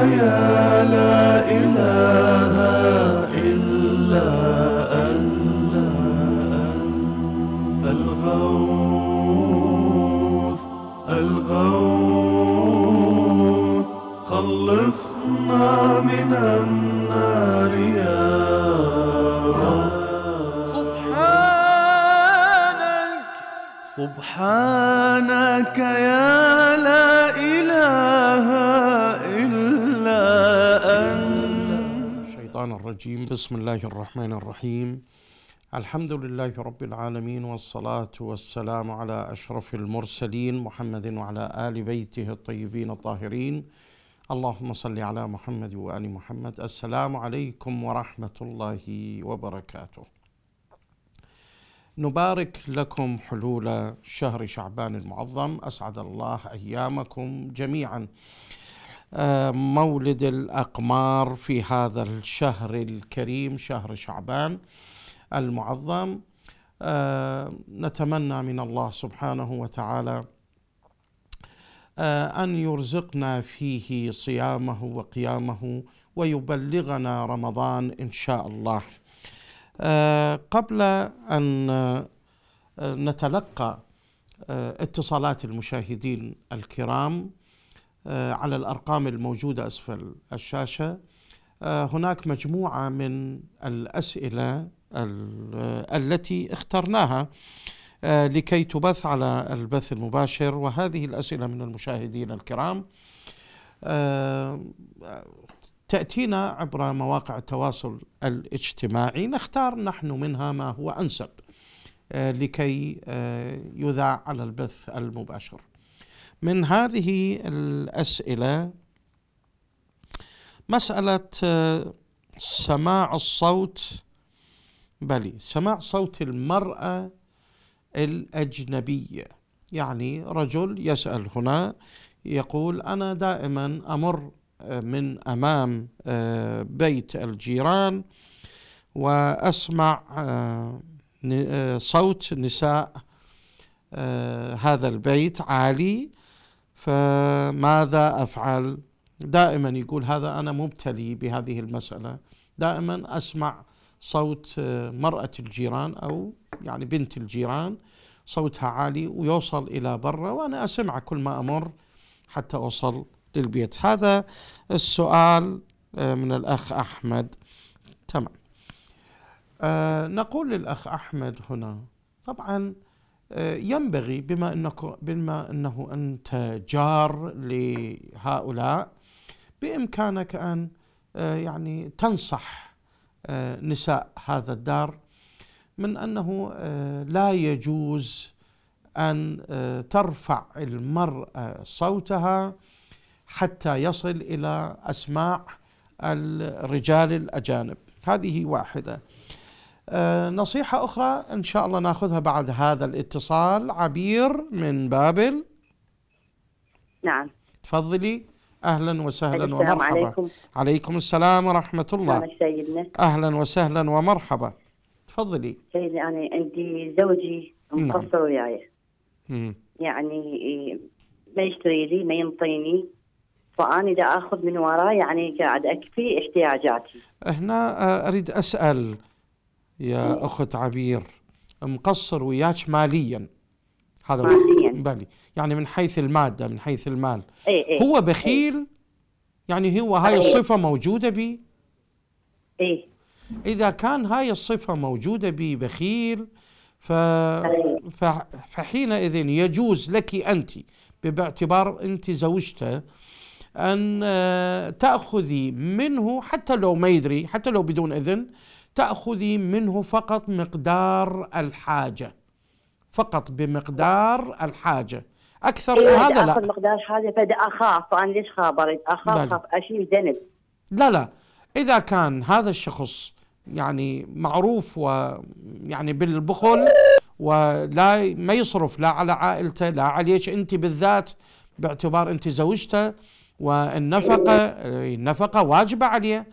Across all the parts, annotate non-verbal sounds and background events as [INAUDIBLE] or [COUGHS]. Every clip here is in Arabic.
يا لا إله إلا أنت الغوث الغوث خلصنا من النار يا سبحانك سبحانك يا الرجيم بسم الله الرحمن الرحيم الحمد لله رب العالمين والصلاة والسلام على أشرف المرسلين محمد وعلى آل بيته الطيبين الطاهرين اللهم صل على محمد وآل محمد السلام عليكم ورحمة الله وبركاته نبارك لكم حلول شهر شعبان المعظم أسعد الله أيامكم جميعاً مولد الأقمار في هذا الشهر الكريم شهر شعبان المعظم آه، نتمنى من الله سبحانه وتعالى آه، أن يرزقنا فيه صيامه وقيامه ويبلغنا رمضان إن شاء الله آه، قبل أن نتلقى اتصالات المشاهدين الكرام آه، على الارقام الموجوده اسفل الشاشه آه، هناك مجموعه من الاسئله آه، التي اخترناها لكي تبث على البث المباشر وهذه الاسئله من المشاهدين الكرام تاتينا عبر مواقع التواصل الاجتماعي نختار نحن منها ما هو انسب لكي يذاع على البث المباشر من هذه الاسئله مساله آه، سماع الصوت بل سماع صوت المراه الاجنبيه يعني رجل يسال هنا يقول انا دائما امر آه، من امام آه، بيت الجيران واسمع صوت نساء هذا البيت عالي فماذا افعل دائما يقول هذا انا مبتلي بهذه المساله دائما اسمع صوت آه، مراه الجيران او يعني بنت الجيران صوتها عالي ويوصل الى برا وانا اسمع كل ما امر حتى اوصل للبيت هذا السؤال آه، من الاخ احمد تمام أه نقول للاخ احمد هنا طبعا ينبغي بما انك بما انه انت جار لهؤلاء بامكانك ان آه، يعني تنصح آه، نساء هذا الدار من انه آه، لا يجوز ان ترفع المراه صوتها حتى يصل الى اسماع الرجال الاجانب هذه واحده آه، نصيحة أخرى إن شاء الله ناخذها بعد هذا الاتصال عبير من بابل نعم تفضلي أهلا وسهلا السلام ومرحبا عليكم. عليكم السلام ورحمة الله سيدنا. أهلا وسهلا ومرحبا تفضلي سيدي أنا عندي زوجي نعم. مقصر نعم. وياي يعني إيه، ما يشتري لي ما ينطيني فأنا إذا أخذ من وراه يعني قاعد أكفي احتياجاتي هنا آه، أريد أسأل يا إيه. أخت عبير مقصر وياك ماليا هذا ماليا يعني من حيث المادة من حيث المال إيه إيه هو بخيل إيه يعني هو إيه. هاي إيه الصفة موجودة بي إيه إذا كان هاي الصفة موجودة بي بخيل ف... إيه. فحينئذ يجوز لك أنت باعتبار أنت زوجته أن آه، تأخذي منه حتى لو ما يدري حتى لو بدون إذن تاخذي منه فقط مقدار الحاجه فقط بمقدار الحاجه اكثر من إيه هذا لا مقدار الحاجة فدا اخاف انا ليش خابرت اخاف بل. اشيل ذنب لا لا اذا كان هذا الشخص يعني معروف ويعني بالبخل ولا ما يصرف لا على عائلته لا عليك انت بالذات باعتبار انت زوجته والنفقه إيه. النفقه واجبه عليه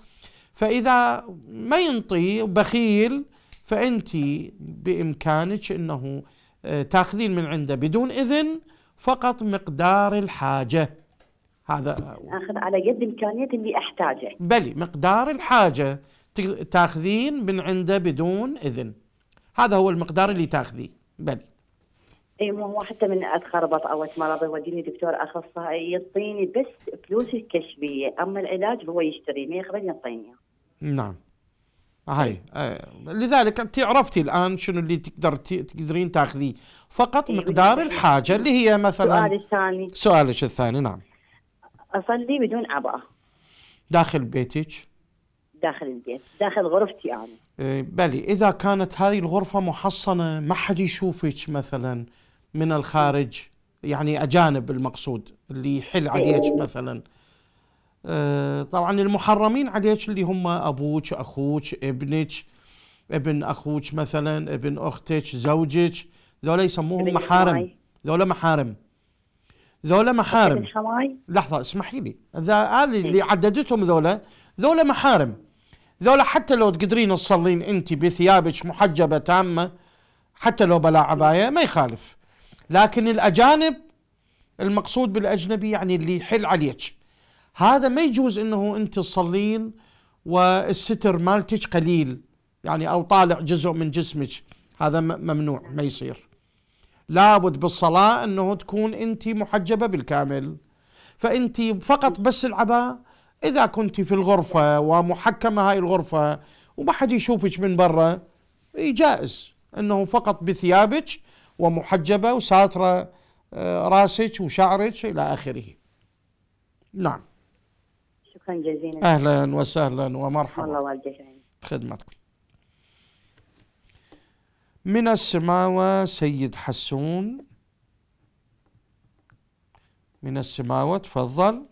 فإذا ما ينطي بخيل فأنت بإمكانك أنه آه، تاخذين من عنده بدون إذن فقط مقدار الحاجة هذا أخذ على يد إمكانية اللي أحتاجه بل مقدار الحاجة تاخذين من عنده بدون إذن هذا هو المقدار اللي تاخذيه بل اي مو هو حتى من اتخربط او اتمرض يوديني دكتور اخصائي يعطيني بس فلوس الكشفيه اما العلاج هو يشتري ما يقبل يعطيني نعم طيب. هاي آه، لذلك انت عرفتي الان شنو اللي تقدر تقدرين تاخذيه فقط طيب، مقدار الحاجه اللي هي مثلا سؤال الثاني سؤالك الثاني نعم اصلي بدون عباء داخل بيتك داخل البيت داخل غرفتي انا آه بلي اذا كانت هذه الغرفه محصنه ما حد يشوفك مثلا من الخارج يعني اجانب المقصود اللي يحل عليك إيه. مثلا آه، طبعا المحرمين عليك اللي هم ابوك اخوك ابنك ابن اخوك مثلا ابن اختك زوجك ذولا يسموهم محارم ذولا محارم ذولا محارم لحظه اسمحي لي هذه اللي إيه. عددتهم ذولا ذولا محارم ذولا حتى لو تقدرين تصلين انت بثيابك محجبه تامه حتى لو بلا عبايه ما يخالف لكن الاجانب المقصود بالاجنبي يعني اللي يحل عليك هذا ما يجوز انه انت تصلين والستر مالتك قليل يعني او طالع جزء من جسمك هذا ممنوع ما يصير لابد بالصلاه انه تكون انت محجبه بالكامل فانت فقط بس العباء اذا كنت في الغرفه ومحكمه هاي الغرفه وما حد يشوفك من برا جائز انه فقط بثيابك ومحجبه وساتره آه، راسك وشعرك الى اخره. نعم. شكرا جزيلا اهلا وسهلا ومرحبا الله والديك خدمتكم من السماوة سيد حسون من السماوة تفضل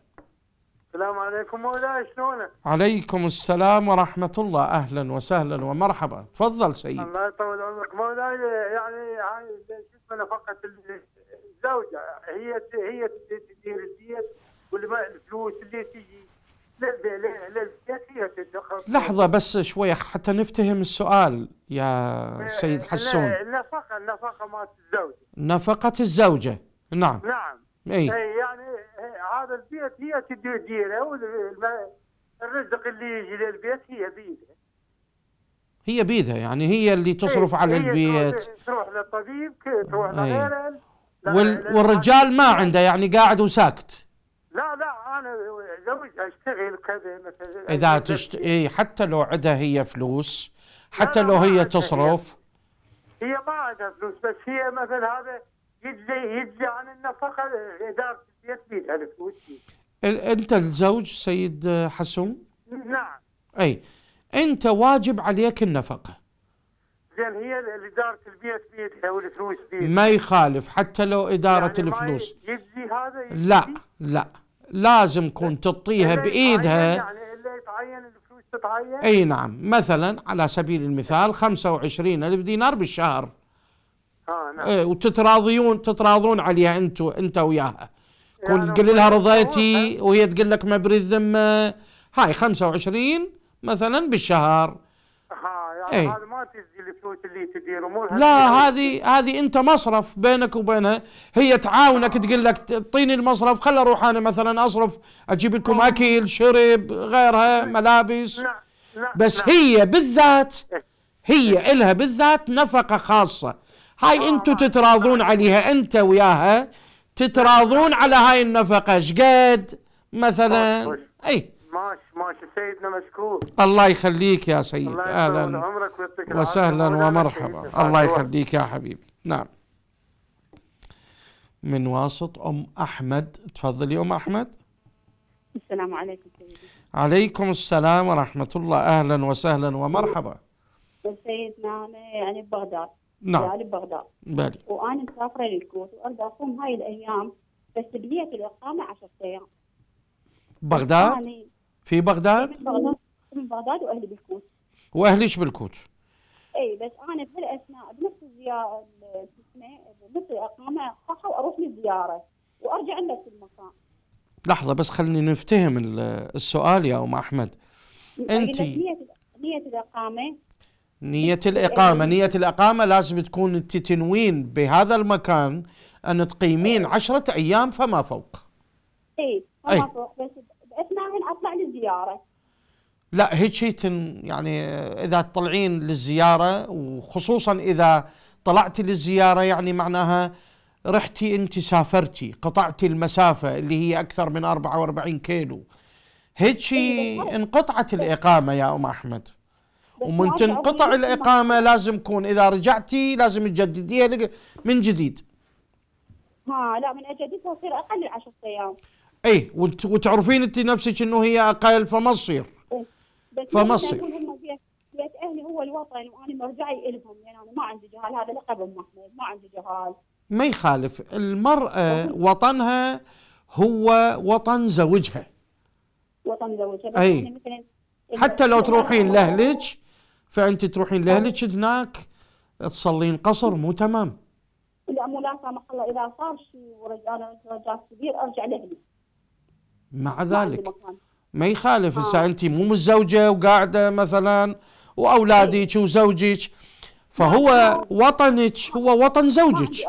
السلام عليكم مولاي شلونك؟ عليكم السلام ورحمة الله أهلا وسهلا ومرحبا تفضل سيد الله يطول عمرك مولاي يعني هاي شو اسمه نفقة الزوجة هي هي تدير البيت والفلوس اللي تجي لحظة بس شوية حتى نفتهم السؤال يا سيد حسون النفقة النفقة مالت الزوجة نفقة الزوجة نعم نعم أي. يعني هذا البيت هي تديره والرزق اللي يجي للبيت هي بيده هي بيدها يعني هي اللي تصرف أي. على البيت تروح للطبيب تروح لغيره وال... والرجال ما عنده يعني قاعد وساكت لا لا انا اتزوج اشتغل كذا مثلا اذا تشت... إيه حتى لو عندها هي فلوس حتى لو هي تصرف هي, ما عندها فلوس بس هي مثلا هذا يجزي يجزي عن النفقه اداره البيت بيدها الفلوس انت الزوج سيد حسون؟ نعم اي انت واجب عليك النفقه زين هي اداره البيت بيدها والفلوس بيدها ما يخالف حتى لو اداره يعني الفلوس يجزي هذا يجزي؟ لا لا لازم تكون تطيها بايدها يعني اللي تعين الفلوس تتعين اي نعم مثلا على سبيل المثال 25 الف دينار بالشهر اه نعم وتتراضيون تتراضون عليها انتو انت وياها يعني تقول لها رضيتي وهي تقول لك ما بريد ذمه هاي 25 مثلا بالشهر آه، إيه. هذا ما تسجل الفلوس اللي تدير امورها لا هذه هذه انت مصرف بينك وبينها هي تعاونك آه. تقول لك اعطيني المصرف خل اروح انا مثلا اصرف اجيب لكم آه. اكل شرب غيرها إيه. ملابس لا. لا. بس لا. هي بالذات إيه. هي الها بالذات نفقه خاصه هاي آه. انتم تتراضون آه. عليها انت وياها تتراضون آه. على هاي النفقه شقد مثلا اي ماشي ماشي سيدنا مشكور الله يخليك يا سيد اهلا وسهلا ومرحبا الله يخليك يا حبيبي نعم من واسط ام احمد تفضلي ام احمد السلام عليكم سيدي عليكم السلام ورحمه الله اهلا وسهلا ومرحبا سيدنا انا يعني ببغداد نعم يعني ببغداد بلي وانا مسافره للكويت وارد اقوم هاي الايام بس بنية الاقامه 10 ايام بغداد؟ يعني في بغداد؟ في بغداد بغداد واهلي بالكوت واهليش بالكوت اي بس انا بهالاثناء بنفس الزياره شو اسمه إيه، بنفس الاقامه اصحى واروح للزياره وارجع لنفس المكان لحظه بس خليني نفتهم السؤال يا ام احمد يعني انت نيه نيه الاقامه نية الإقامة يعني- نية الإقامة لازم تكون أنت تنوين بهذا المكان أن تقيمين عشرة أيام فما فوق اي فما أي. فوق بس اثناء اطلع للزياره لا هيك شيء يعني اذا تطلعين للزياره وخصوصا اذا طلعتي للزياره يعني معناها رحتي انت سافرتي قطعتي المسافه اللي هي اكثر من 44 كيلو هيك شيء إيه، انقطعت الاقامه يا ام احمد ومن تنقطع الاقامه لازم تكون اذا رجعتي لازم تجدديها من جديد ها لا من اجددها تصير اقل من 10 ايام اي وتعرفين انت نفسك انه هي اقل فما تصير إيه، فما تصير بيت اهلي هو الوطن وانا يعني مرجعي لهم يعني انا ما عندي جهال هذا لقب ام ما عندي جهال ما يخالف المرأة وطنها هو وطن زوجها وطن زوجها أي. يعني مثلا حتى لو تروحين لأهلك فأنت تروحين لأهلك هناك تصلين قصر مو تمام لا مو لا سامح الله إذا صار شيء ورجعنا رجال كبير أرجع لأهلي مع ذلك ما يخالف هسه آه. انت مو متزوجه وقاعده مثلا واولادك إيه. وزوجك فهو وطنك هو وطن زوجك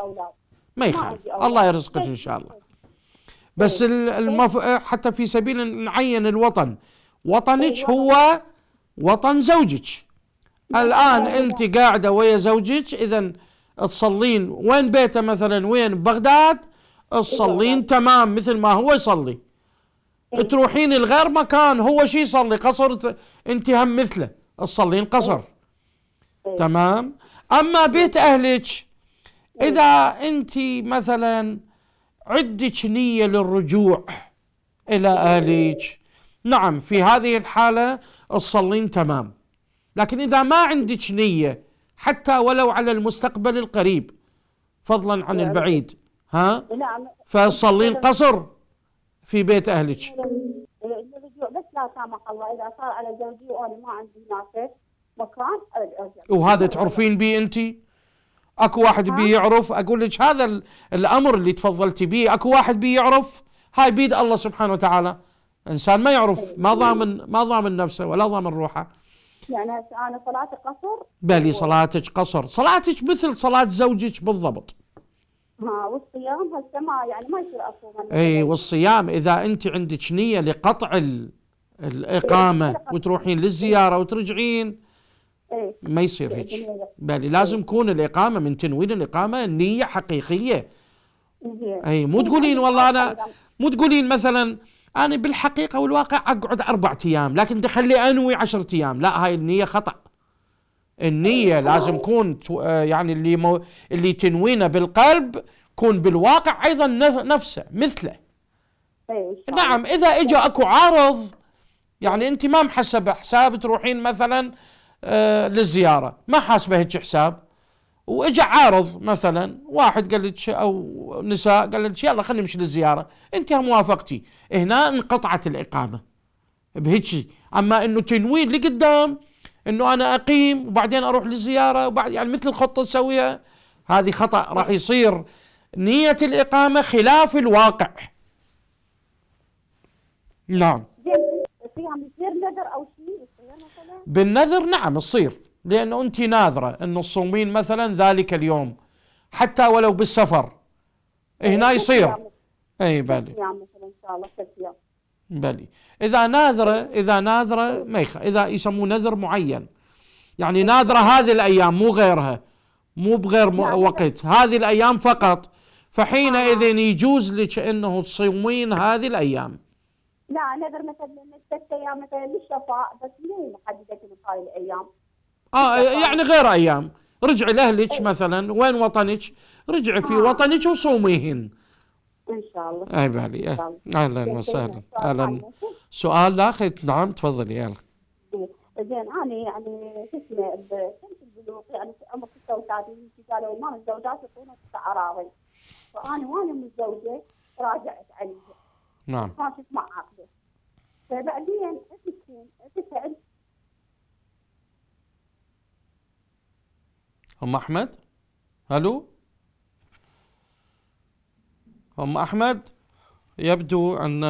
ما يخالف الله يرزقك ان شاء الله بس طيب. طيب. المف... حتى في سبيل نعين الوطن وطنك طيب، هو وطن زوجك الان انت قاعده ويا زوجك اذا تصلين وين بيته مثلا وين بغداد إيه، تصلين تمام مثل ما هو يصلي تروحين الغير مكان هو شي يصلي قصر انت هم مثله تصلين قصر إيه. تمام اما بيت اهلك اذا انت مثلا عندك نيه للرجوع الى إيه. اهلك نعم في هذه الحاله تصلين تمام لكن اذا ما عندك نيه حتى ولو على المستقبل القريب فضلا عن إيه. البعيد ها نعم. فصلين قصر في بيت اهلك؟ بس لا سامح الله اذا صار على زوجي وانا ما عندي هناك مكان ارجع وهذا تعرفين به انت؟ اكو واحد بي يعرف اقول لك هذا الامر اللي تفضلتي به اكو واحد بي يعرف هاي بيد الله سبحانه وتعالى انسان ما يعرف ما ضامن ما ضامن نفسه ولا ضامن روحه يعني انا صلاتي قصر بلي صلاتك قصر صلاتك مثل صلاه زوجك بالضبط ها والصيام هسه ما يعني ما يصير اصوم اي والصيام اذا انت عندك نيه لقطع الاقامه إيه. وتروحين للزياره وترجعين إيه. ما يصير هيك بل لازم تكون الاقامه من تنوين الاقامه نيه حقيقيه إيه. اي مو تقولين والله انا مو تقولين مثلا انا بالحقيقه والواقع اقعد اربع ايام لكن تخلي انوي عشر ايام لا هاي النيه خطا النية لازم تكون آه، يعني اللي مو اللي تنوينه بالقلب يكون بالواقع ايضا نفسه مثله إيه، نعم اذا اجى اكو عارض يعني انت ما محسبه حساب تروحين مثلا آه، للزياره ما حاسبه هيك حساب واجى عارض مثلا واحد قال لك او نساء قال لك يلا خلينا نمشي للزياره انت موافقتي هنا انقطعت الاقامه بهيك اما انه تنوين لقدام انه انا اقيم وبعدين اروح للزياره وبعد يعني مثل الخطه تسويها هذه خطا راح يصير نيه الاقامه خلاف الواقع نعم نذر او بالنذر نعم تصير لانه انت ناذره انه تصومين مثلا ذلك اليوم حتى ولو بالسفر هنا يصير اي بالي بلي إذا ناذرة إذا ناذرة ما يخ... إذا يسموه نذر معين يعني ناذرة هذه الأيام مو غيرها مو بغير م... وقت هذه الأيام فقط فحينئذ يجوز لك أنه تصومين هذه الأيام لا نذر مثلا ست أيام مثلا للشفاء بس مو محددة هاي الأيام آه يعني غير أيام رجعي لأهلك إيه. مثلا وين وطنك رجعي في آه. وطنك وصوميهن ان شاء الله علي إيه. اهلا وسهلا اهلا سؤال الاخر نعم تفضلي يلا زين إيه. انا يعني شو اسمه كنت البلوغ يعني عمر 36 قالوا ما يكونوا يعطونا اراضي فانا وانا متزوجه راجعت عليه نعم كانت مع عقده فبعدين ابنتين اتصل ام احمد الو أم أحمد يبدو أن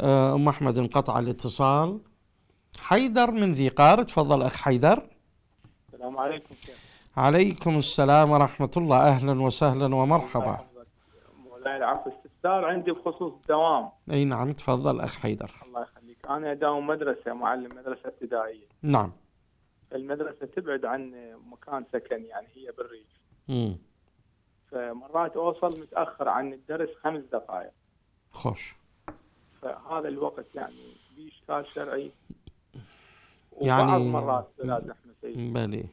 آه، أم أحمد انقطع الاتصال حيدر من ذي قار تفضل أخ حيدر السلام عليكم شيخ عليكم السلام ورحمة الله أهلا وسهلا ومرحبا مولاي العفو استفسار عندي بخصوص الدوام أي نعم تفضل أخ حيدر الله يخليك أنا أداوم مدرسة معلم مدرسة ابتدائية نعم المدرسة تبعد عن مكان سكن يعني هي بالريف امم مرات اوصل متاخر عن الدرس خمس دقائق خوش فهذا الوقت يعني في اشكال شرعي يعني بعض مرات استاذ احمد بلي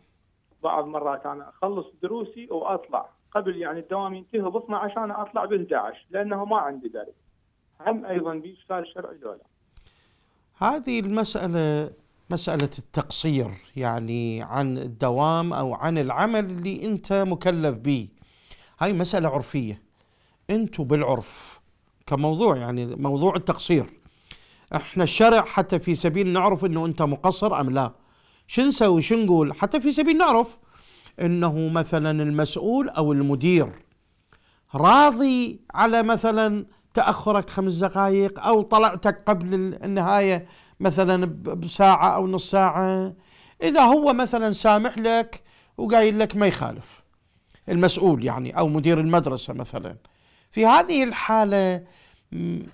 بعض مرات انا اخلص دروسي واطلع قبل يعني الدوام ينتهي ب 12 انا اطلع ب 11 لانه ما عندي درس هم ايضا في اشكال شرعي ولا هذه المساله مسألة التقصير يعني عن الدوام أو عن العمل اللي أنت مكلف به هاي مسألة عرفية انتم بالعرف كموضوع يعني موضوع التقصير احنا الشرع حتى في سبيل نعرف انه انت مقصر ام لا شو نسوي شو نقول حتى في سبيل نعرف انه مثلا المسؤول او المدير راضي على مثلا تاخرك خمس دقائق او طلعتك قبل النهايه مثلا بساعه او نص ساعه اذا هو مثلا سامح لك وقايل لك ما يخالف المسؤول يعني أو مدير المدرسة مثلا في هذه الحالة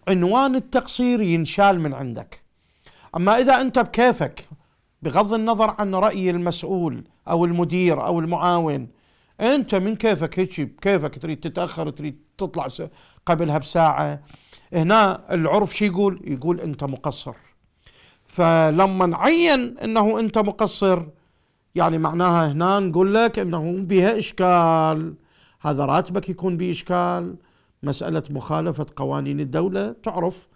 عنوان التقصير ينشال من عندك أما إذا أنت بكيفك بغض النظر عن رأي المسؤول أو المدير أو المعاون أنت من كيفك هيك بكيفك تريد تتأخر تريد تطلع قبلها بساعة هنا العرف شو يقول يقول أنت مقصر فلما عين أنه أنت مقصر يعني معناها هنا نقول لك انه بها اشكال هذا راتبك يكون باشكال مساله مخالفه قوانين الدوله تعرف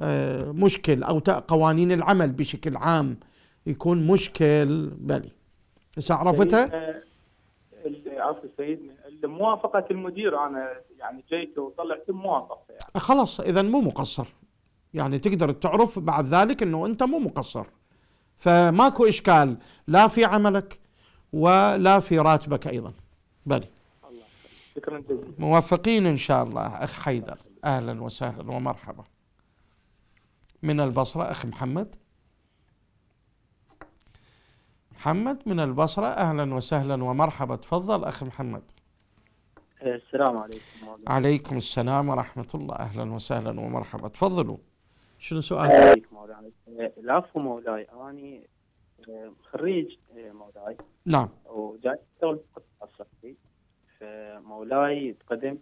آه، مشكل او قوانين العمل بشكل عام يكون مشكل بلي هسه عرفتها؟ يعني، آه، عفوا سيدنا موافقة المدير أنا يعني جيت وطلعت موافقة يعني. خلاص إذا مو مقصر يعني تقدر تعرف بعد ذلك أنه أنت مو مقصر فماكو إشكال لا في عملك ولا في راتبك أيضا بلي شكرا جزيلا موفقين إن شاء الله أخ حيدر أهلا وسهلا ومرحبا من البصرة أخ محمد محمد من البصرة أهلا وسهلا ومرحبا تفضل أخ محمد السلام عليكم عليكم السلام ورحمة الله أهلا وسهلا ومرحبا تفضلوا شنو سؤالك؟ آه، إيه، مولاي آه، العفو مولاي اني آه، خريج مولاي نعم وجاي اشتغل الصحي فمولاي تقدمت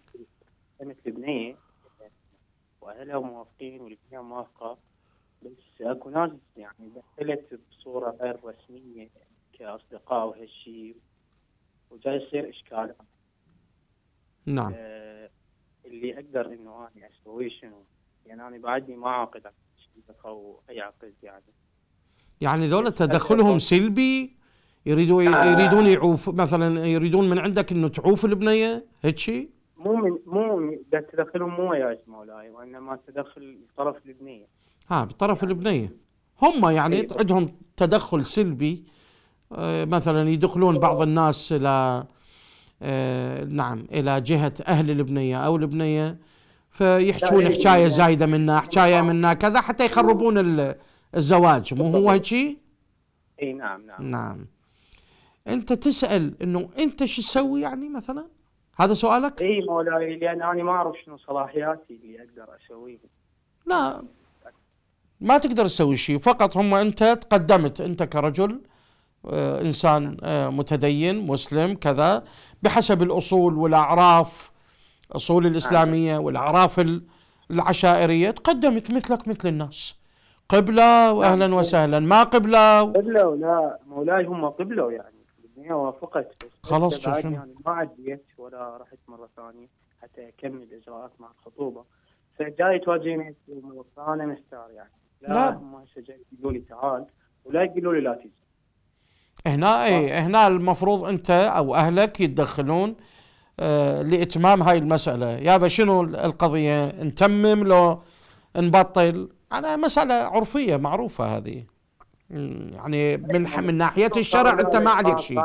قدمت لبنيه واهلها موافقين والبنيه موافقه بس اكو ناس يعني دخلت بصوره غير رسميه كاصدقاء وهالشيء وجاي يصير اشكال نعم أه اللي اقدر انه انا اسويه شنو؟ يعني انا بعدني ما عاقد او اي عقد يعني يعني ذولا تدخلهم سلبي يريدوا آه. يريدون يعوف مثلا يريدون من عندك انه تعوف البنيه هيك شيء؟ مو من مو تدخلهم مو وياي مولاي وانما تدخل طرف البنيه ها آه، بطرف يعني البنيه هم يعني إيه. عندهم تدخل سلبي آه، مثلا يدخلون بعض الناس الى نعم الى جهه اهل البنيه او البنيه فيحكون إيه، حكايه إيه، إيه. زايده منا حكايه آه. منا كذا حتى يخربون الزواج مو هو هيجي؟ اي نعم نعم نعم انت تسال انه انت شو تسوي يعني مثلا؟ هذا سؤالك؟ اي مولاي لان انا ما اعرف شنو صلاحياتي اللي اقدر اسويه لا ما تقدر تسوي شيء فقط هم انت تقدمت انت كرجل آه، انسان آه، متدين مسلم كذا بحسب الاصول والاعراف الاصول الاسلاميه والاعراف العشائريه تقدمت مثلك مثل الناس قبلة واهلا وسهلا ما قبلة قبلة لا مولاي هم قبلة يعني الدنيا وافقت خلاص شوف يعني ما عديت ولا رحت مره ثانيه حتى اكمل اجراءات مع الخطوبه فجاي تواجهني انا مستار يعني لا, لا. هم هسه يقولوا لي تعال ولا يقولوا لي لا تجي هنا اي هنا المفروض انت او اهلك يتدخلون آه، لاتمام هاي المساله يابا شنو القضيه نتمم لو نبطل انا مساله عرفيه معروفه هذه يعني من من ناحيه الشرع انت ما عليك شيء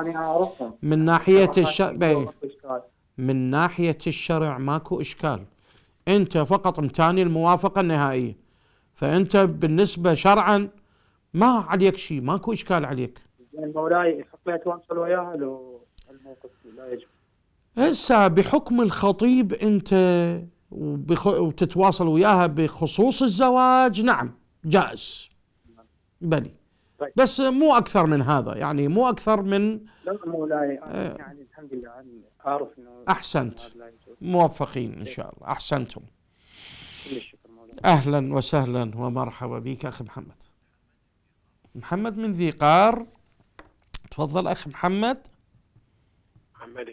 من ناحيه الشرع من ناحيه الشرع ماكو اشكال انت فقط متاني الموافقه النهائيه فانت بالنسبه شرعا ما عليك شيء ماكو اشكال عليك مولاي حقيقه وانصل وياها لو الموقف لا يجب هسه بحكم الخطيب انت وتتواصل وياها بخصوص الزواج نعم جائز بلي طيب. بس مو اكثر من هذا يعني مو اكثر من لا مولاي يعني, آه، يعني الحمد لله يعني اعرف انه احسنت موفقين ان إيه. شاء الله احسنتم اهلا وسهلا ومرحبا بك اخي محمد محمد من ذي قار تفضل اخ محمد محمد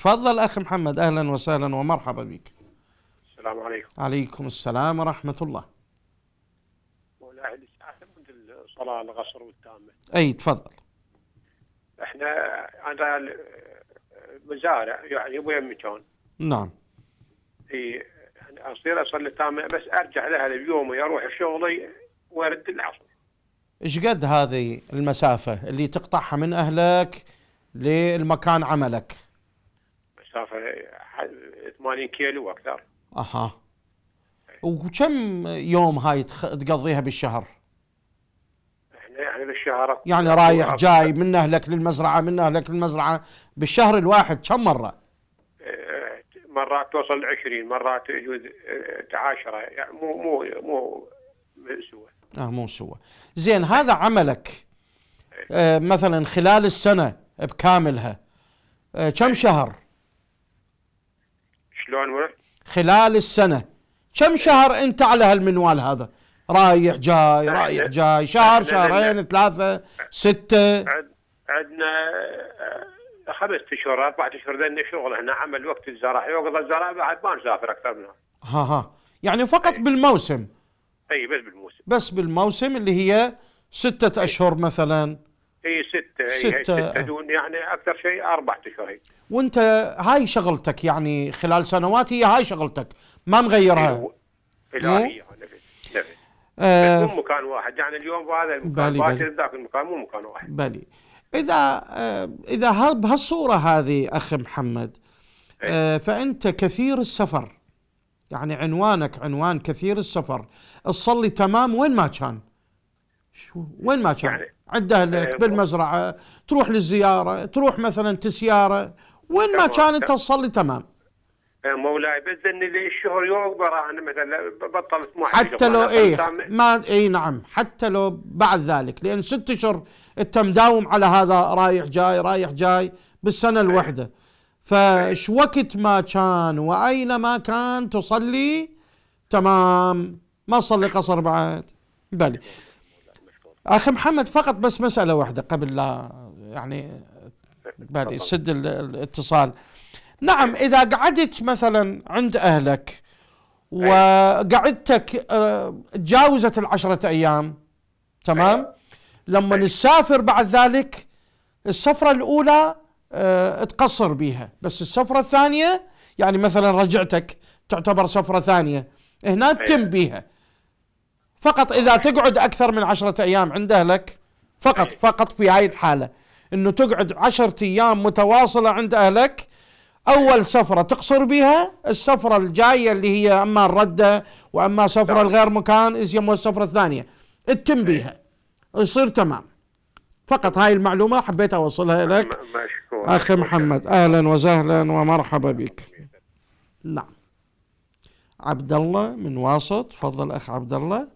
تفضل أخي محمد أهلا وسهلا ومرحبا بك السلام عليكم عليكم السلام ورحمة الله مولاي الصلاة الغصر والتامة أي تفضل احنا أنا مزارع يعني وين مكان نعم اي اصير اصلي التامة بس ارجع لها بيومي اروح شغلي وارد العصر ايش قد هذه المسافة اللي تقطعها من اهلك للمكان عملك؟ مسافه 80 كيلو واكثر اها وكم يوم هاي تقضيها بالشهر؟ يعني, يعني بالشهر يعني رايح جاي من اهلك للمزرعه من اهلك للمزرعه بالشهر الواحد كم مره؟ آه، مرات توصل 20 مرات يجوز 10 آه، يعني مو مو مو سوى اه مو سوى زين هذا عملك آه مثلا خلال السنه بكاملها آه كم آه، شهر؟ شلون ورحت؟ خلال السنة كم شهر أنت على هالمنوال هذا؟ رايح جاي رايح جاي شهر شهرين ثلاثة ستة عندنا آه، خمس اشهر اربعة اشهر لان شغل هنا عمل وقت الزراعه وقت الزراعه بعد ما نسافر اكثر منها ها ها يعني فقط أي. بالموسم اي بس بالموسم بس بالموسم اللي هي ستة أي. اشهر مثلا اي ستة إيه، ستة, أي ستة دون يعني اكثر شيء اربعة اشهر هي. وانت هاي شغلتك يعني خلال سنوات هي هاي شغلتك ما مغيرها إيه، الهية نفس آه مو مكان واحد يعني اليوم هذا المكان باكر ذاك المكان مو مكان واحد بالي اذا آه، اذا اذا بهالصوره هذه اخ محمد إيه. آه، فانت كثير السفر يعني عنوانك عنوان كثير السفر تصلي تمام وين ما كان وين ما كان يعني عند اهلك إيه، بالمزرعه تروح للزياره تروح مثلا تسياره وين ما كان انت تصلي تمام إيه، مولاي بس ان الشهر يعبر انا مثلا بطلت مو حتى لو اي ما اي نعم حتى لو بعد ذلك لان ست اشهر انت مداوم على هذا رايح جاي رايح جاي بالسنه إيه. الواحده فش إيه. وقت ما كان واين ما كان تصلي تمام ما صلي قصر بعد بلي اخي محمد فقط بس مساله واحده قبل لا يعني بالي سد الاتصال نعم إذا قعدت مثلا عند أهلك وقعدتك تجاوزت آه، العشرة أيام تمام لما نسافر بعد ذلك السفرة الأولى آه، تقصر بيها بس السفرة الثانية يعني مثلا رجعتك تعتبر سفرة ثانية هنا تتم بيها فقط إذا تقعد أكثر من عشرة أيام عند أهلك فقط فقط في هاي الحالة انه تقعد عشرة ايام متواصلة عند اهلك اول سفرة تقصر بها السفرة الجاية اللي هي اما الردة واما سفرة نعم. الغير مكان ازيم السفرة الثانية تتم إيه. بها يصير تمام فقط هاي المعلومة حبيت اوصلها نعم، لك اخي محمد اهلا وسهلا ومرحبا بك نعم عبد الله من واسط تفضل اخ عبد الله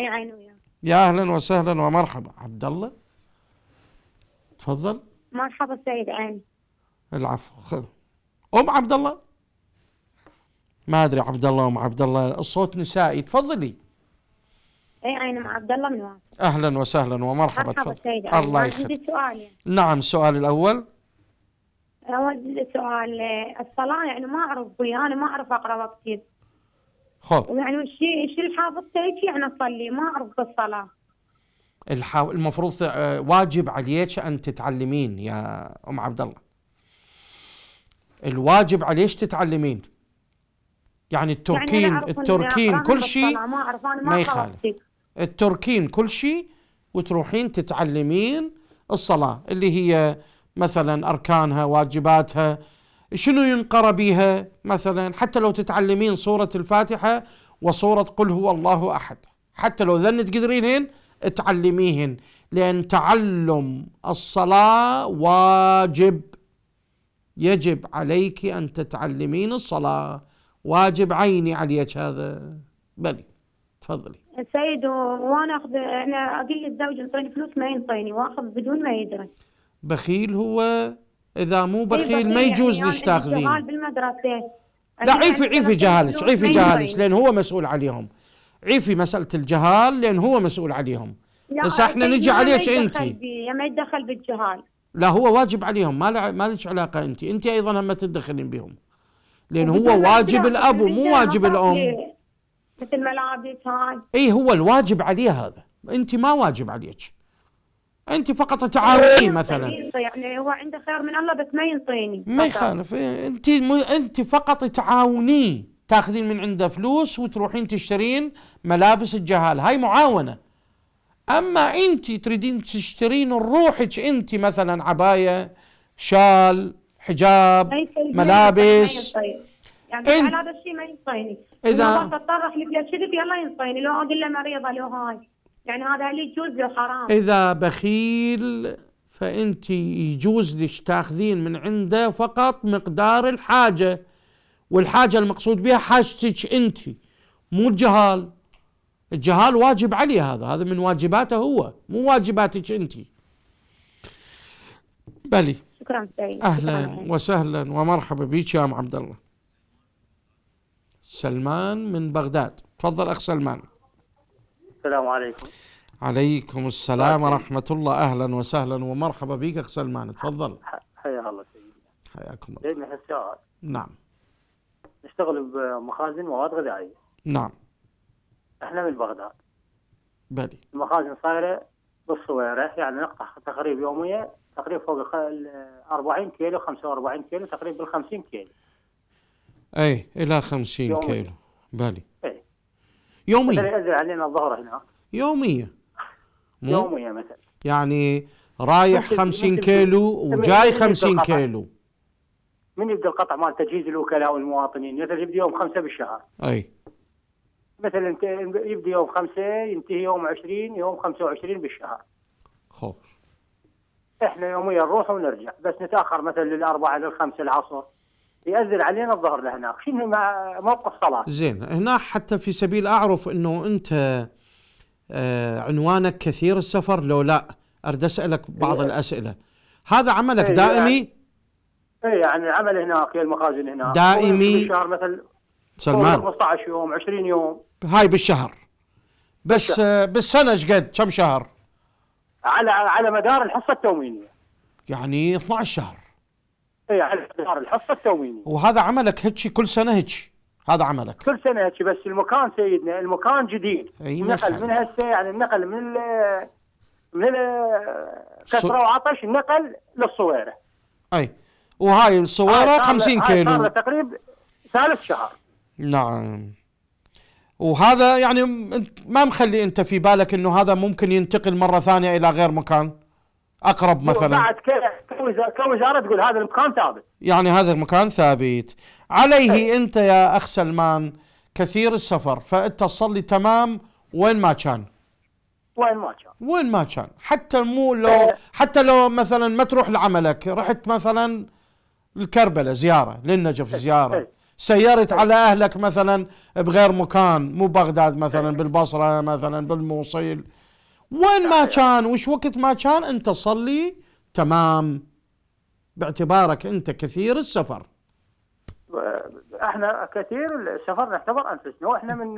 اي يا اهلا وسهلا ومرحبا عبد الله تفضل مرحبا سيد عين العفو خذ ام عبد الله ما ادري عبد الله ام عبد الله الصوت نسائي تفضلي اي عين ام عبد الله من واسع اهلا وسهلا ومرحبا مرحبا سيد عين الله يخليك سؤالي يعني. نعم السؤال الاول اول سؤال آه، الصلاه يعني ما اعرف انا ما اعرف اقرا واكتب خب يعني شو شو الحافظ يعني اصلي ما اعرف بالصلاه المفروض آه، واجب عليك أن تتعلمين يا أم عبد الله الواجب عليك تتعلمين يعني التركين يعني التركين كل شيء ما, ما يخالف التركين كل شيء وتروحين تتعلمين الصلاة اللي هي مثلا أركانها واجباتها شنو ينقر بها مثلا حتى لو تتعلمين سورة الفاتحة وسورة قل هو الله أحد حتى لو ذن تقدرينهن تعلميهن لأن تعلم الصلاة واجب يجب عليك أن تتعلمين الصلاة واجب عيني عليك هذا بلي تفضلي سيد وانا اخذ انا اقول للزوج انطيني فلوس ما ينطيني واخذ بدون ما يدري بخيل هو اذا مو بخيل ما يعني يجوز يعني ليش تاخذين بالمدرسه لا عيفي عيفي جهالك عيفي جهالك لان هو مسؤول عليهم عفي مساله الجهال لان هو مسؤول عليهم بس احنا نجي عليك انت يا ما يتدخل بالجهال لا هو واجب عليهم ما ما لك علاقه انت انت ايضا هم تتدخلين بهم لان هو واجب الاب ومو واجب الام مثل ملابس هاي اي هو الواجب عليه هذا انت ما واجب عليك انت فقط تعاونيه مثلا يعني هو عنده خير من الله بس ما ينطيني ما يخالف إيه، انت انت فقط تعاونيه تاخذين من عنده فلوس وتروحين تشترين ملابس الجهال هاي معاونة أما أنت تريدين تشترين روحك أنت مثلا عباية شال حجاب ملابس يعني على هذا الشيء ما ينصيني اذا تطرح لي كذب يلا ينصيني لو اقول له مريضه لو هاي يعني هذا لي يجوز له حرام اذا بخيل فانت يجوز لك تاخذين من عنده فقط مقدار الحاجه والحاجة المقصود بها حاجتك أنت مو الجهال الجهال واجب عليه هذا هذا من واجباته هو مو واجباتك أنت بلي شكرا أهلا شكرا وسهلا ومرحبا بك يا أم عبد الله سلمان من بغداد تفضل أخ سلمان السلام عليكم عليكم السلام ورحمة الله أهلا وسهلا ومرحبا بك أخ سلمان تفضل حيا الله سيدنا حياكم الله نعم نشتغل بمخازن مواد غذائيه نعم احنا من بغداد بلي المخازن صايره بالصويره يعني نقطع تقريب يوميه تقريبا فوق ال 40 كيلو 45 كيلو تقريبا بال 50 كيلو اي الى 50 كيلو بالي اي يوميا ينزل علينا الظهر هناك يوميا يوميا مثلا يعني رايح 50 كيلو وجاي 50 كيلو من يبدا القطع مال تجهيز الوكلاء والمواطنين مثلا يبدا يوم خمسة بالشهر اي مثلا يبدا يوم خمسة ينتهي يوم عشرين يوم خمسة وعشرين بالشهر خوف احنا يوميا نروح ونرجع بس نتاخر مثلا للاربعه للخمسه العصر ياذن علينا الظهر لهناك شنو موقف صلاه زين هنا حتى في سبيل اعرف انه انت آه عنوانك كثير السفر لو لا اريد اسالك بعض إيه. الاسئله هذا عملك إيه، دائمي يعني اي يعني العمل هناك المخازن هناك دائمي شهر مثل سلمان 15 يوم 20 يوم هاي بالشهر بس بالشهر. آه، بالسنه ايش قد كم شهر؟ على على مدار الحصه التومينيه يعني 12 شهر اي على مدار الحصه التومينيه وهذا عملك هيك كل سنه هيك هذا عملك كل سنه هيك بس المكان سيدنا المكان جديد اي نقل من هسه يعني النقل من الـ من كسرة وعطش نقل للصويره اي وهاي الصويره 50 كيلو صار تقريبا ثالث شهر نعم وهذا يعني ما مخلي انت في بالك انه هذا ممكن ينتقل مره ثانيه الى غير مكان اقرب مثلا بعد كوزاره تقول هذا المكان ثابت يعني هذا المكان ثابت عليه أي. طيب. انت يا اخ سلمان كثير السفر فانت تصلي تمام وين ما كان وين ما كان وين ما كان حتى مو لو آه. حتى لو مثلا ما تروح لعملك رحت مثلا الكربلة زيارة للنجف إيه، زيارة إيه. سيرت إيه. على أهلك مثلا بغير مكان مو بغداد مثلا بالبصرة مثلا بالموصل وين ما كان وش وقت ما كان أنت صلي تمام باعتبارك أنت كثير السفر احنا كثير السفر نعتبر انفسنا واحنا من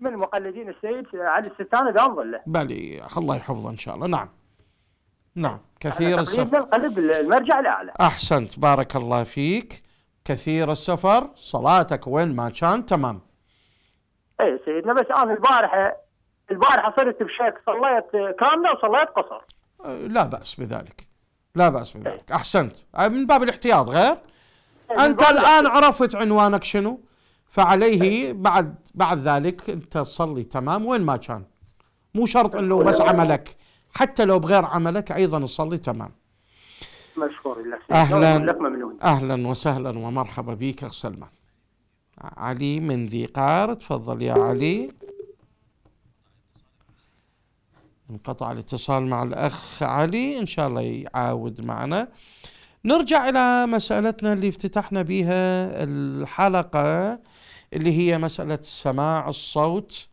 من مقلدين السيد علي السلطان اذا ظله. بلي الله يحفظه ان شاء الله نعم. نعم كثير السفر القلب المرجع الأعلى أحسنت بارك الله فيك كثير السفر صلاتك وين ما كان تمام اي سيدنا بس انا البارحه البارحه صرت بشك صليت كامله وصليت قصر أه، لا باس بذلك لا باس بذلك احسنت أه، من باب الاحتياط غير إيه، انت الان عرفت عنوانك شنو فعليه إيه. بعد بعد ذلك انت تصلي تمام وين ما كان مو شرط انه بس عملك حتى لو بغير عملك أيضا نصلي تمام مشكور لك أهلا أهلا وسهلا ومرحبا بك أخ سلمان علي من ذي قار تفضل يا علي انقطع الاتصال مع الأخ علي إن شاء الله يعاود معنا نرجع إلى مسألتنا اللي افتتحنا بها الحلقة اللي هي مسألة سماع الصوت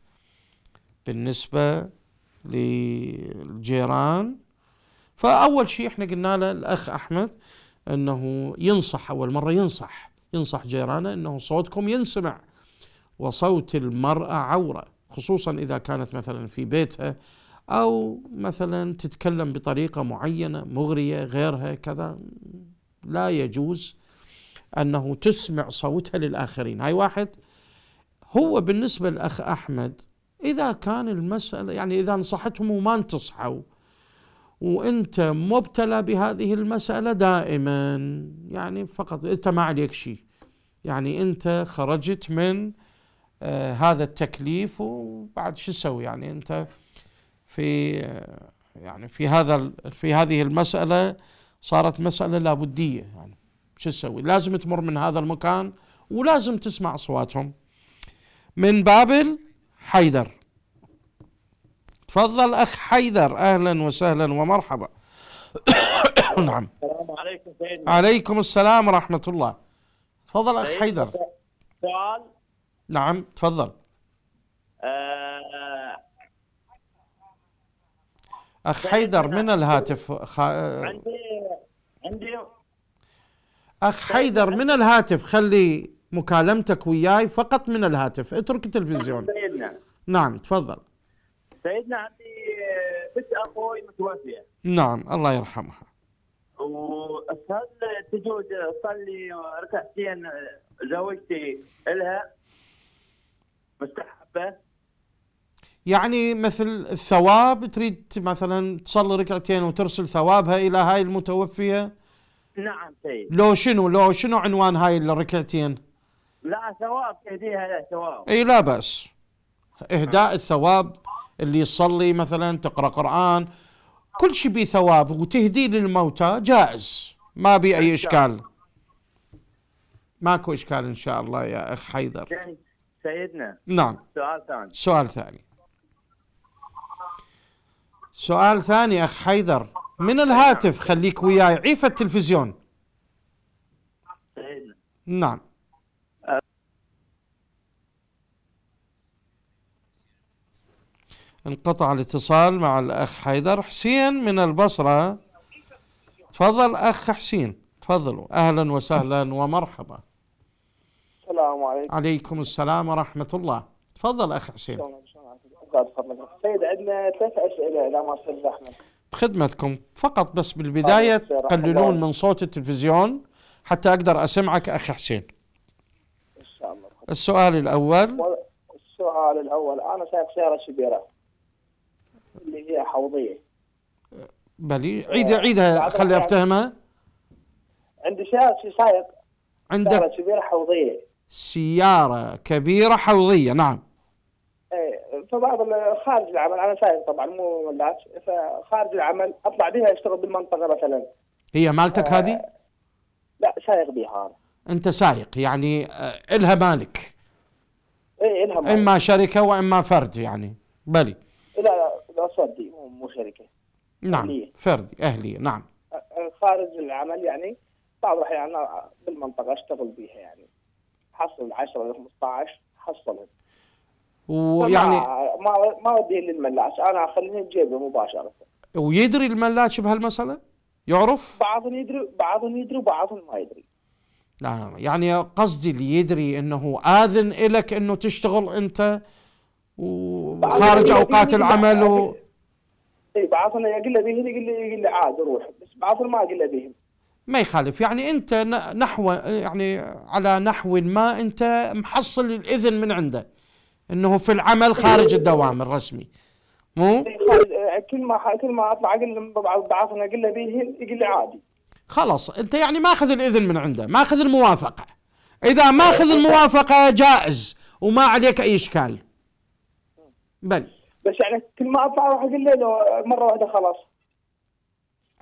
بالنسبة للجيران فأول شيء احنا قلنا له الأخ أحمد أنه ينصح أول مرة ينصح ينصح جيرانه أنه صوتكم ينسمع وصوت المرأة عورة خصوصا إذا كانت مثلا في بيتها أو مثلا تتكلم بطريقة معينة مغرية غيرها كذا لا يجوز أنه تسمع صوتها للآخرين هاي واحد هو بالنسبة للأخ أحمد إذا كان المسألة يعني إذا نصحتهم وما انتصحوا وأنت مبتلى بهذه المسألة دائما يعني فقط أنت ما عليك شيء يعني أنت خرجت من آه هذا التكليف وبعد شو تسوي يعني أنت في يعني في هذا في هذه المسألة صارت مسألة لابدية يعني شو تسوي لازم تمر من هذا المكان ولازم تسمع أصواتهم من بابل حيدر تفضل أخ حيدر أهلا وسهلا ومرحبا [COUGHS] نعم السلام عليكم سيدنا عليكم السلام ورحمة الله تفضل أخ حيدر سؤال نعم تفضل آه، أخ حيدر من الهاتف خ... عندي عندي أخ حيدر من الهاتف خلي مكالمتك وياي فقط من الهاتف اترك التلفزيون سيدنا نعم تفضل سيدنا عندي آه، بنت اخوي متوفيه نعم الله يرحمها وهل تجوز تصلي ركعتين آه، زوجتي لها مستحبه يعني مثل الثواب تريد مثلا تصلي ركعتين وترسل ثوابها الى هاي المتوفيه نعم سيد لو شنو لو شنو عنوان هاي الركعتين لا ثواب تهديها لا ثواب اي لا باس اهداء الثواب اللي يصلي مثلا تقرا قران كل شيء بيه ثواب وتهدي للموتى جائز ما بي اي اشكال ماكو اشكال ان شاء الله يا اخ حيدر سيدنا نعم سؤال ثاني سؤال ثاني سؤال ثاني اخ حيدر من الهاتف نعم. خليك وياي عيف التلفزيون سيدنا نعم انقطع الاتصال مع الأخ حيدر حسين من البصرة تفضل أخ حسين تفضلوا أهلا وسهلا ومرحبا السلام عليكم عليكم السلام ورحمة الله تفضل أخ حسين سيد عندنا ثلاث أسئلة إذا ما سمحنا بخدمتكم فقط بس بالبداية طيب، تقللون من صوت التلفزيون حتى أقدر أسمعك أخ حسين إن شاء الله السؤال الأول السؤال الأول أنا سايق سيارة كبيرة اللي هي حوضيه بلي عيدها عيدها خلي افتهمها عندي سياره سايق عندك سياره كبيره حوضيه سياره كبيره حوضيه نعم ايه فبعض خارج العمل انا سايق طبعا مو ولاش فخارج العمل اطلع بها اشتغل بالمنطقه مثلا هي مالتك آه، هذه؟ لا سايق بها انت سايق يعني آه، الها مالك ايه الها مالك اما شركه واما فرد يعني بلي لا لا فردي مو شركه نعم أهلية. فردي اهليه نعم خارج العمل يعني بعض الاحيان يعني بالمنطقه اشتغل بيها يعني حصل 10 ل 15 حصلت ويعني ما ما ودي للملاش انا اخليه بجيبه مباشره ويدري الملاش بهالمساله؟ يعرف؟ بعضهم يدري بعضهم يدري وبعضهم ما يدري لا نعم، يعني قصدي اللي يدري انه اذن لك انه تشتغل انت وخارج اوقات العمل و... اي طيب، بعض انا يقول له بيهن يقول لي يقول عاد روح بس بعض ما يقول له ما يخالف يعني انت نحو يعني على نحو ما انت محصل الاذن من عنده انه في العمل خارج الدوام الرسمي مو؟ كل ما كل ما اطلع اقول بعض انا اقول له يقول لي عادي خلاص انت يعني ماخذ الاذن من عنده ماخذ الموافقه اذا ماخذ الموافقه جائز وما عليك اي اشكال بل بس يعني كل ما ادفع واحد له مره واحده خلاص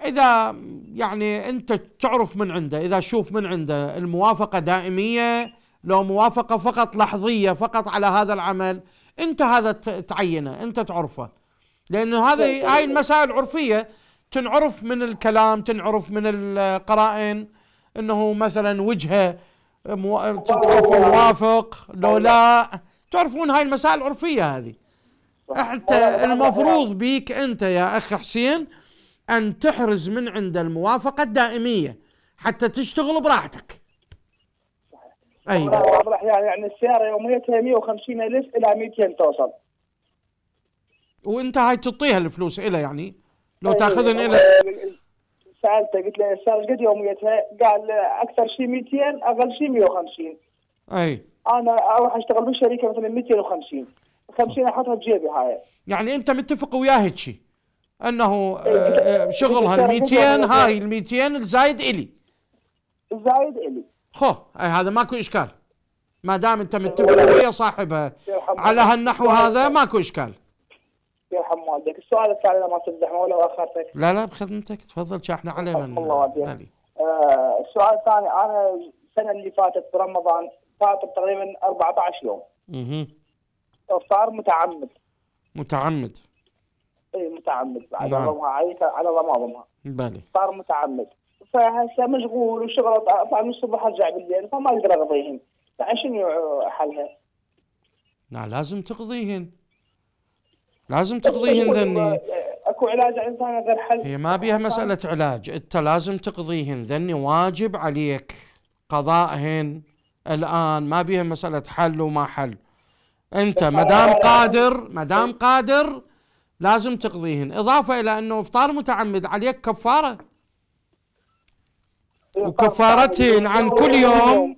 اذا يعني انت تعرف من عنده اذا شوف من عنده الموافقه دائميه لو موافقه فقط لحظيه فقط على هذا العمل انت هذا تعينه انت تعرفه لانه هذه هاي المسائل عرفيه تنعرف من الكلام تنعرف من القرائن انه مثلا وجهه مو... تعرفه موافق لو لا تعرفون هاي المسائل العرفيه هذه انت المفروض بيك انت يا اخ حسين ان تحرز من عند الموافقه الدائميه حتى تشتغل براحتك ايوه بعض الاحيان يعني السياره يوميتها 150 الف الى 200 توصل وانت هاي تعطيها الفلوس الى يعني لو أيوة تاخذن إيه، الى إيه، سالته قلت له السعر قد يوميتها قال اكثر شيء 200 اقل شيء 150 اي انا اروح اشتغل بالشركه مثلا 250 50 احطها بجيبي هاي يعني انت متفق وياه هيك شيء انه شغلها ال 200 هاي ال 200 الزايد الي الزايد الي خو إيه، هذا ماكو اشكال ما دام انت متفق ويا صاحبها آه، على هالنحو هذا ماكو اشكال يرحم والديك السؤال الثاني ما تمزحنا ولا اخرتك لا لا بخدمتك تفضل شاحنا علينا من الله والديك آه السؤال الثاني انا السنه اللي فاتت برمضان فاتت تقريبا 14 يوم اها صار متعمد متعمد اي متعمد على نعم. ضمها على ضمها بالي صار متعمد فهسه مشغول وشغله طبعا الصبح ارجع بالليل فما اقدر اقضيهم فشنو حلها؟ لا لازم تقضيهن لازم تقضيهن ذني اكو علاج ثاني غير حل هي ما بيها مساله علاج انت لازم تقضيهن ذني واجب عليك قضائهن الان ما بيها مساله حل وما حل انت ما دام قادر ما دام قادر لازم تقضيهن اضافه الى انه افطار متعمد عليك كفاره وكفارتهن عن كل يوم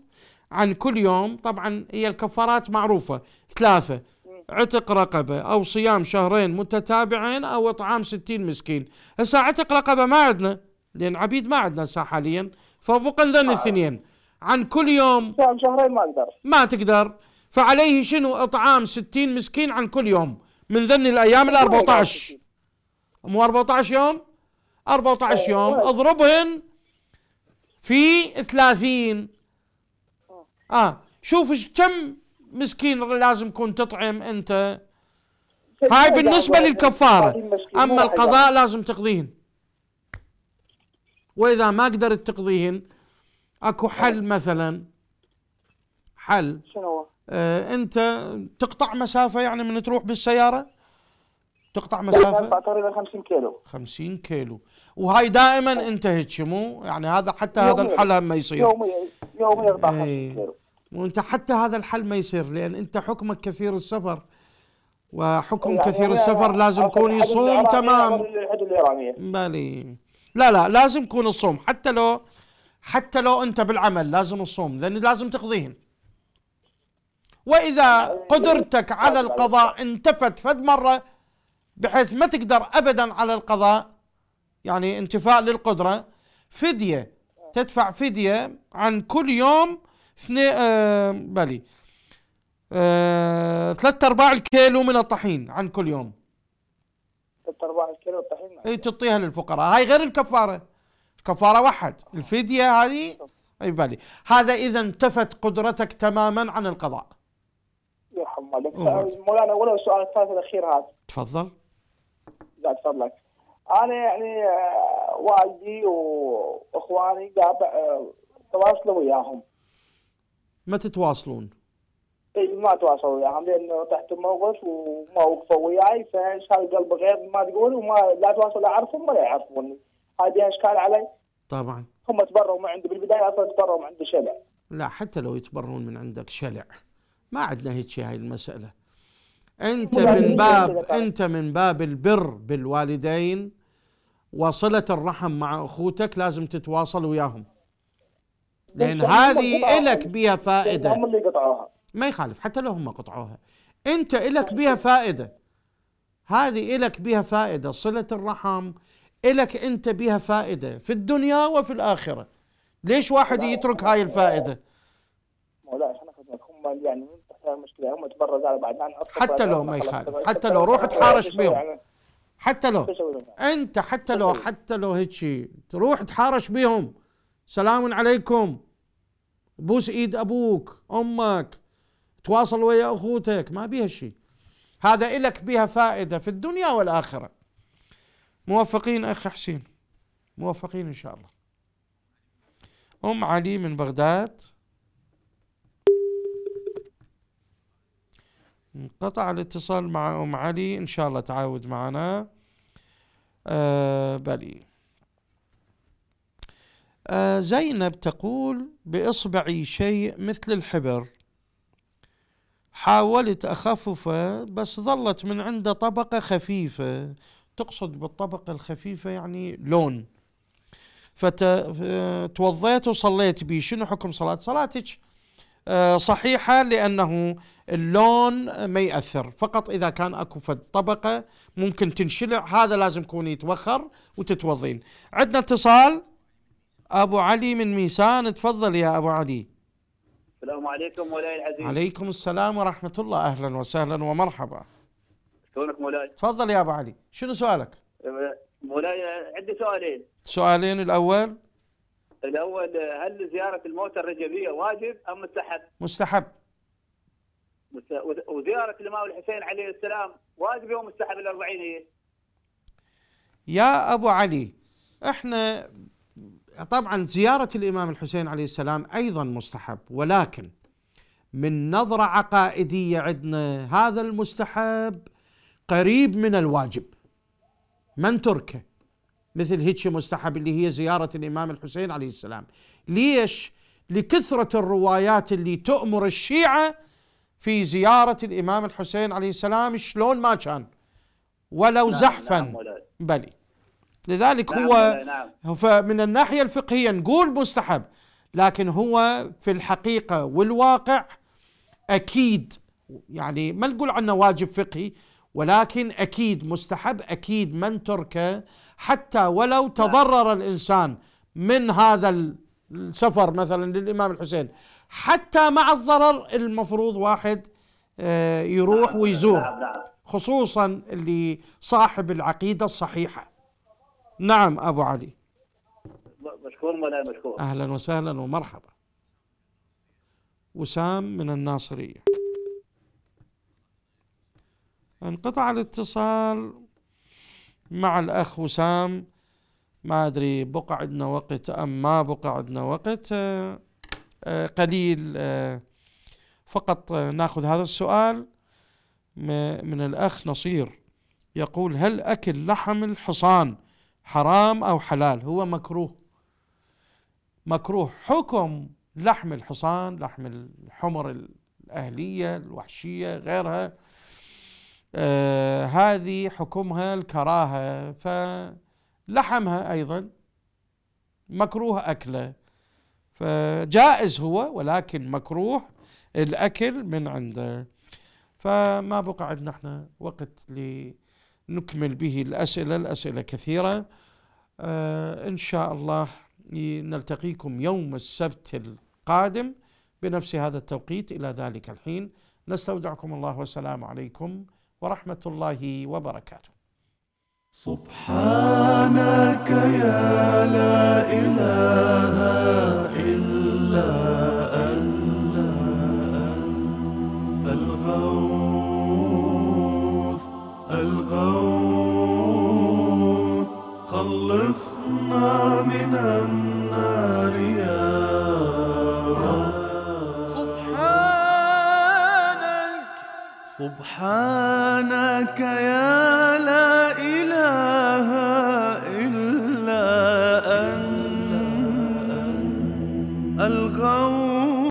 عن كل يوم طبعا هي الكفارات معروفه ثلاثه عتق رقبة أو صيام شهرين متتابعين أو إطعام ستين مسكين هسا عتق رقبة ما عندنا لأن عبيد ما عندنا هسا حاليا فبقى ذن الاثنين عن كل يوم شهرين ما أقدر ما تقدر فعليه شنو إطعام ستين مسكين عن كل يوم من ذن الأيام ال 14 مو 14 يوم 14 يوم اضربهن في 30 اه شوف كم مسكين لازم كنت تطعم انت هاي بالنسبة للكفارة أما القضاء لازم تقضيهن وإذا ما قدرت تقضيهن أكو حل مثلا حل شنو آه، انت تقطع مسافه يعني من تروح بالسياره تقطع مسافه تقطع تقريبا 50 كيلو 50 كيلو وهاي دائما انت هيك مو يعني هذا حتى هذا الحل ما يصير يوميا يوميا اقطع 50 إيه. كيلو وانت حتى هذا الحل ما يصير لان انت حكمك كثير السفر وحكم يعني كثير يعني السفر لازم يكون يصوم تمام مالي لا لا لازم يكون الصوم حتى لو حتى لو انت بالعمل لازم الصوم لان لازم تقضيهن وإذا قدرتك على القضاء انتفت فد مرة بحيث ما تقدر أبدا على القضاء يعني انتفاء للقدرة فدية تدفع فدية عن كل يوم اثنين آه بلي آه ثلاثة أرباع الكيلو من الطحين عن كل يوم ثلاثة أرباع الكيلو الطحين اي تعطيها للفقراء هاي غير الكفارة الكفارة واحد الفدية هذه اي بالي هذا إذا انتفت قدرتك تماما عن القضاء مولانا ولو السؤال الثالث الاخير هذا تفضل زاد فضلك انا يعني آه، والدي واخواني قاطع آه، تواصلوا وياهم ما تتواصلون؟ اي ما تواصلوا وياهم لانه تحت موقف وما وقفوا وياي فاشكال قلب غير ما تقول وما لا تواصل اعرفهم ولا يعرفوني هذه اشكال علي طبعا هم تبروا من عندي بالبدايه اصلا تبروا من عندي شلع لا حتى لو يتبرون من عندك شلع ما عندنا هيك شيء هاي المسألة أنت من باب أنت من باب البر بالوالدين وصلة الرحم مع أخوتك لازم تتواصل وياهم لأن هذه إلك بها فائدة هم اللي قطعوها ما يخالف حتى لو هم قطعوها أنت إلك بها فائدة هذه إلك بها فائدة صلة الرحم إلك أنت بها فائدة في الدنيا وفي الآخرة ليش واحد يترك هاي الفائدة لا يعني مشكله هم تبرز على بعض يعني حتى لو ما يخالف حتى لو روح يعني تحارش بهم يعني؟ حتى لو انت حتى لو حتى لو هيك تروح تحارش بهم سلام عليكم بوس ايد ابوك امك تواصل ويا اخوتك ما بيها شيء هذا لك بها فائدة في الدنيا والآخرة موفقين أخ حسين موفقين إن شاء الله أم علي من بغداد انقطع الاتصال مع أم علي إن شاء الله تعاود معنا آه بلي آه زينب تقول بإصبعي شيء مثل الحبر حاولت أخففه بس ظلت من عنده طبقة خفيفة تقصد بالطبقة الخفيفة يعني لون فتوضيت آه، وصليت بي شنو حكم صلاة صلاتك آه، صحيحة لأنه اللون ما يأثر فقط إذا كان أكو فد طبقة ممكن تنشلع هذا لازم يكون يتوخر وتتوضين عندنا اتصال أبو علي من ميسان تفضل يا أبو علي السلام عليكم مولاي العزيز عليكم السلام ورحمة الله أهلا وسهلا ومرحبا شلونك مولاي تفضل يا أبو علي شنو سؤالك مولاي عندي سؤالين سؤالين الأول الاول هل زياره الموتى الرجبيه واجب ام مستحب؟ مستحب وزياره الامام الحسين عليه السلام واجب او مستحب الاربعينيه؟ يا ابو علي احنا طبعا زياره الامام الحسين عليه السلام ايضا مستحب ولكن من نظره عقائديه عندنا هذا المستحب قريب من الواجب من تركه مثل هيك مستحب اللي هي زيارة الإمام الحسين عليه السلام ليش؟ لكثرة الروايات اللي تؤمر الشيعة في زيارة الإمام الحسين عليه السلام شلون ما كان ولو نعم، زحفا نعم، بلي لذلك نعم، هو من الناحية الفقهية نقول مستحب لكن هو في الحقيقة والواقع أكيد يعني ما نقول عنه واجب فقهي ولكن أكيد مستحب أكيد من تركه حتى ولو نعم. تضرر الإنسان من هذا السفر مثلا للإمام الحسين حتى مع الضرر المفروض واحد آه، يروح نعم. ويزور نعم. خصوصا اللي صاحب العقيدة الصحيحة نعم أبو علي مشكور ولا مشكور أهلا وسهلا ومرحبا وسام من الناصرية انقطع الاتصال مع الأخ وسام ما أدري بقى عندنا وقت أم ما بقى عندنا وقت آه، آه، قليل آه، فقط ناخذ هذا السؤال من الأخ نصير يقول هل أكل لحم الحصان حرام أو حلال هو مكروه مكروه حكم لحم الحصان لحم الحمر الأهلية الوحشية غيرها آه، هذه حكمها الكراهة فلحمها أيضا مكروه أكله فجائز هو ولكن مكروه الأكل من عنده فما بقى عندنا احنا وقت لنكمل به الأسئلة الأسئلة كثيرة آه إن شاء الله نلتقيكم يوم السبت القادم بنفس هذا التوقيت إلى ذلك الحين نستودعكم الله والسلام عليكم ورحمه الله وبركاته سبحانك يا لا اله الا انت الغوث الغوث خلصنا من أنت سبحانك يا